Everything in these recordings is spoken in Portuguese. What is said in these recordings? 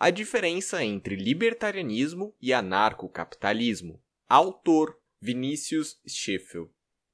a diferença entre libertarianismo e anarcocapitalismo. Autor Vinícius Schiffel.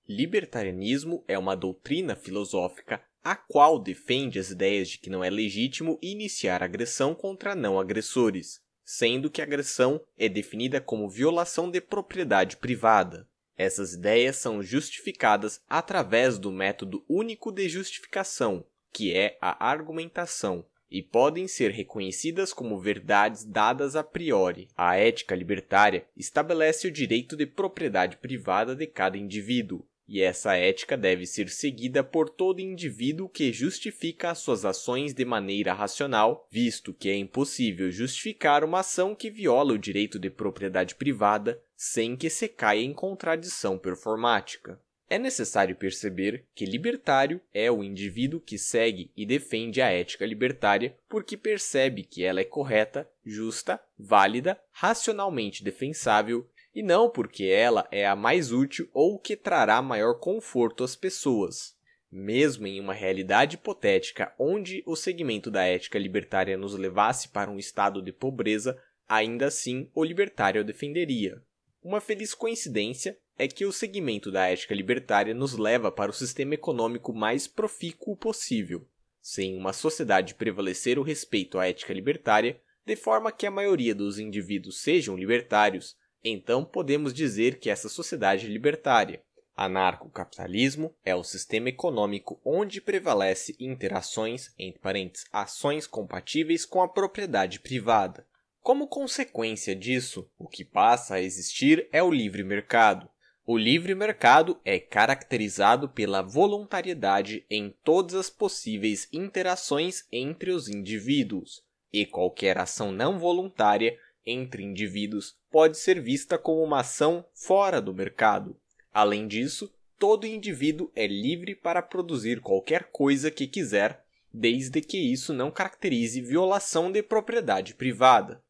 Libertarianismo é uma doutrina filosófica a qual defende as ideias de que não é legítimo iniciar agressão contra não agressores, sendo que agressão é definida como violação de propriedade privada. Essas ideias são justificadas através do método único de justificação, que é a argumentação, e podem ser reconhecidas como verdades dadas a priori. A ética libertária estabelece o direito de propriedade privada de cada indivíduo, e essa ética deve ser seguida por todo indivíduo que justifica as suas ações de maneira racional, visto que é impossível justificar uma ação que viola o direito de propriedade privada sem que se caia em contradição performática. É necessário perceber que libertário é o indivíduo que segue e defende a ética libertária porque percebe que ela é correta, justa, válida, racionalmente defensável e não porque ela é a mais útil ou que trará maior conforto às pessoas. Mesmo em uma realidade hipotética onde o segmento da ética libertária nos levasse para um estado de pobreza, ainda assim o libertário defenderia. Uma feliz coincidência é que o segmento da ética libertária nos leva para o sistema econômico mais profícuo possível, sem uma sociedade prevalecer o respeito à ética libertária, de forma que a maioria dos indivíduos sejam libertários, então podemos dizer que essa sociedade é libertária. Anarcocapitalismo é o sistema econômico onde prevalece interações, entre parentes, ações compatíveis com a propriedade privada. Como consequência disso, o que passa a existir é o livre mercado, o livre mercado é caracterizado pela voluntariedade em todas as possíveis interações entre os indivíduos, e qualquer ação não voluntária entre indivíduos pode ser vista como uma ação fora do mercado. Além disso, todo indivíduo é livre para produzir qualquer coisa que quiser, desde que isso não caracterize violação de propriedade privada.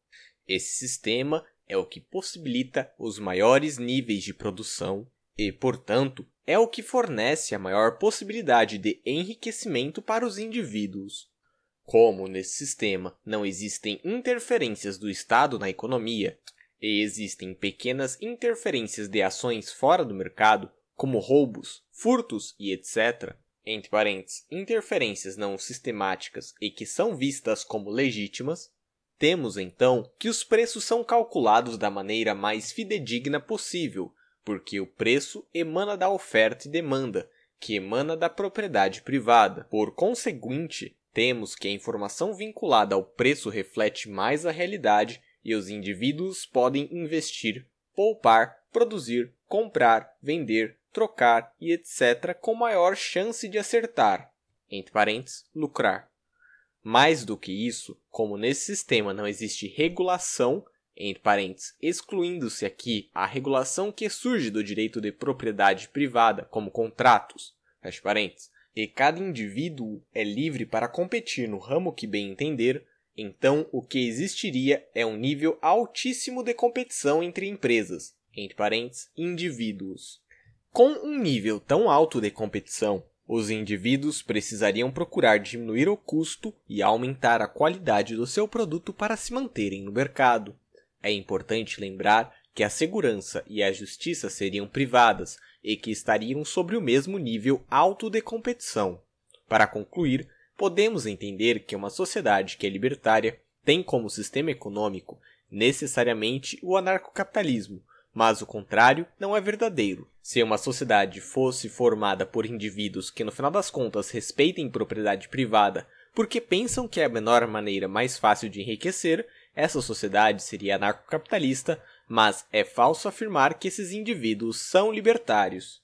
Esse sistema é o que possibilita os maiores níveis de produção e, portanto, é o que fornece a maior possibilidade de enriquecimento para os indivíduos. Como nesse sistema não existem interferências do Estado na economia, e existem pequenas interferências de ações fora do mercado, como roubos, furtos e etc., entre parênteses, interferências não sistemáticas e que são vistas como legítimas, temos então que os preços são calculados da maneira mais fidedigna possível, porque o preço emana da oferta e demanda, que emana da propriedade privada. Por conseguinte, temos que a informação vinculada ao preço reflete mais a realidade e os indivíduos podem investir, poupar, produzir, comprar, vender, trocar e etc. com maior chance de acertar, entre parênteses, lucrar. Mais do que isso, como nesse sistema não existe regulação, entre parênteses, excluindo-se aqui a regulação que surge do direito de propriedade privada, como contratos, fecha parênteses, e cada indivíduo é livre para competir no ramo que bem entender, então o que existiria é um nível altíssimo de competição entre empresas, entre parênteses, indivíduos. Com um nível tão alto de competição, os indivíduos precisariam procurar diminuir o custo e aumentar a qualidade do seu produto para se manterem no mercado. É importante lembrar que a segurança e a justiça seriam privadas e que estariam sobre o mesmo nível alto de competição. Para concluir, podemos entender que uma sociedade que é libertária tem como sistema econômico necessariamente o anarcocapitalismo, mas o contrário não é verdadeiro. Se uma sociedade fosse formada por indivíduos que no final das contas respeitem propriedade privada porque pensam que é a menor maneira mais fácil de enriquecer, essa sociedade seria anarcocapitalista, mas é falso afirmar que esses indivíduos são libertários.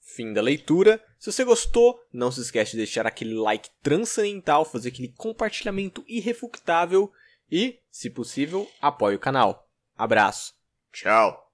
Fim da leitura. Se você gostou, não se esquece de deixar aquele like transcendental, fazer aquele compartilhamento irrefutável e, se possível, apoie o canal. Abraço. Tchau.